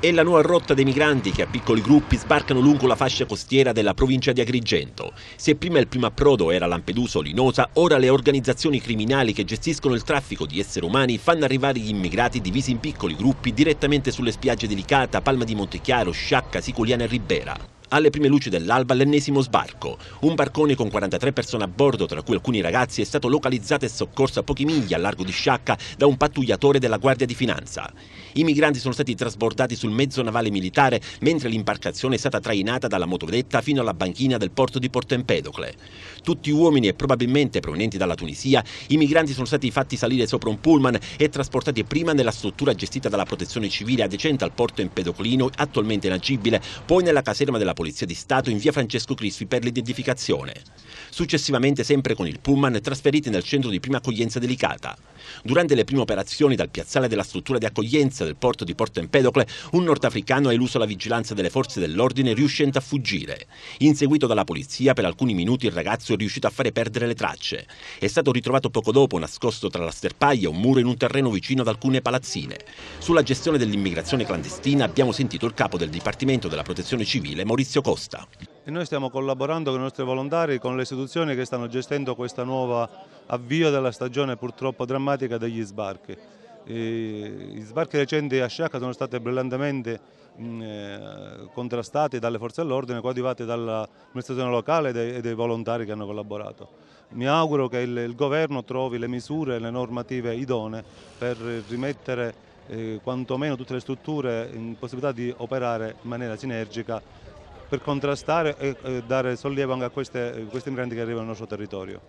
È la nuova rotta dei migranti che a piccoli gruppi sbarcano lungo la fascia costiera della provincia di Agrigento. Se prima il primo approdo era Lampedusa o Linosa, ora le organizzazioni criminali che gestiscono il traffico di esseri umani fanno arrivare gli immigrati divisi in piccoli gruppi direttamente sulle spiagge di Licata, Palma di Montechiaro, Sciacca, Siculiana e Ribera. Alle prime luci dell'alba l'ennesimo sbarco. Un barcone con 43 persone a bordo, tra cui alcuni ragazzi, è stato localizzato e soccorso a pochi miglia al largo di Sciacca da un pattugliatore della Guardia di Finanza. I migranti sono stati trasbordati sul mezzo navale militare mentre l'imbarcazione è stata trainata dalla motovedetta fino alla banchina del porto di Porto Empedocle. Tutti uomini e probabilmente provenienti dalla Tunisia, i migranti sono stati fatti salire sopra un pullman e trasportati prima nella struttura gestita dalla protezione civile adiacente al porto Empedoclino, attualmente inagibile, poi nella caserma della Polizia di Stato in via Francesco Crispi per l'identificazione. Successivamente, sempre con il Pullman, trasferiti nel centro di prima accoglienza delicata. Durante le prime operazioni dal piazzale della struttura di accoglienza del porto di Porto Empedocle, un nordafricano ha eluso la vigilanza delle forze dell'ordine riuscendo a fuggire. Inseguito dalla polizia, per alcuni minuti il ragazzo è riuscito a fare perdere le tracce. È stato ritrovato poco dopo, nascosto tra la sterpaglia e un muro in un terreno vicino ad alcune palazzine. Sulla gestione dell'immigrazione clandestina abbiamo sentito il capo del Dipartimento della Protezione Civile, Maurizio Fabrizio Costa. E noi stiamo collaborando con i nostri volontari, con le istituzioni che stanno gestendo questo nuovo avvio della stagione purtroppo drammatica degli sbarchi. gli sbarchi recenti a Sciacca sono stati brillantemente eh, contrastati dalle forze dell'ordine, coadiuvati dall'amministrazione locale e dai volontari che hanno collaborato. Mi auguro che il, governo trovi le misure e le normative idonee per rimettere eh, quantomeno tutte le strutture in possibilità di operare in maniera sinergica per contrastare e dare sollievo anche a questi migranti che arrivano nel nostro territorio.